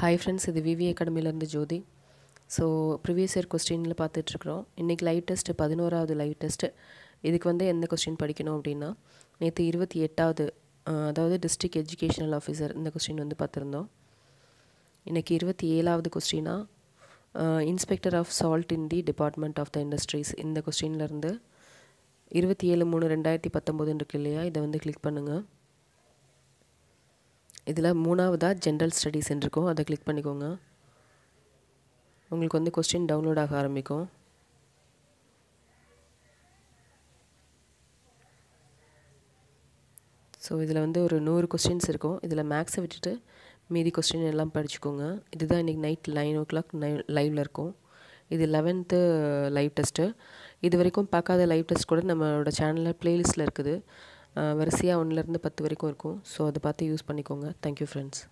hi friends இது V V அகாடமிலேருந்து Jothi so previous year கொஸ்டினில் பார்த்துட்ருக்குறோம் இன்றைக்கி லைவ் டெஸ்ட் பதினோராவது லைவ் டெஸ்ட்டு இதுக்கு வந்து எந்த கொஸ்டின் படிக்கணும் அப்படின்னா நேற்று இருபத்தி எட்டாவது அதாவது டிஸ்ட்ரிக் எஜுகேஷனல் ஆஃபீஸர் இந்த கொஸ்டின் வந்து பார்த்துருந்தோம் இன்றைக்கி இருபத்தி ஏழாவது கொஸ்டினாக inspector of salt in the department of the industries இந்த கொஸ்டின்லேருந்து இருபத்தி ஏழு மூணு ரெண்டாயிரத்தி பத்தொம்போதுன்னு இருக்கு இல்லையா இதை வந்து கிளிக் பண்ணுங்கள் இதில் மூணாவதாக ஜென்ரல் ஸ்டடீஸ்ன்னு இருக்கும் அதை கிளிக் பண்ணிக்கோங்க உங்களுக்கு வந்து கொஸ்டின் டவுன்லோட் ஆக ஆரம்பிக்கும் ஸோ இதில் வந்து ஒரு நூறு கொஸ்டின்ஸ் இருக்கும் இதில் மேக்ஸை விட்டுட்டு மீதி கொஸ்டின் எல்லாம் படிச்சுக்கோங்க இதுதான் இன்றைக்கி நைட் நைன் ஓ கிளாக் நை லைவில் இருக்கும் இது லெவன்த்து லைவ் டெஸ்ட்டு இது வரைக்கும் பார்க்காத லைவ் டெஸ்ட் கூட நம்மளோட சேனலில் ப்ளேலிஸ்ட்டில் இருக்குது வரிசையாக ஒன்றுலேருந்து பத்து வரைக்கும் இருக்கும் ஸோ அதை பார்த்து யூஸ் பண்ணிக்கோங்க தேங்க்யூ ஃப்ரெண்ட்ஸ்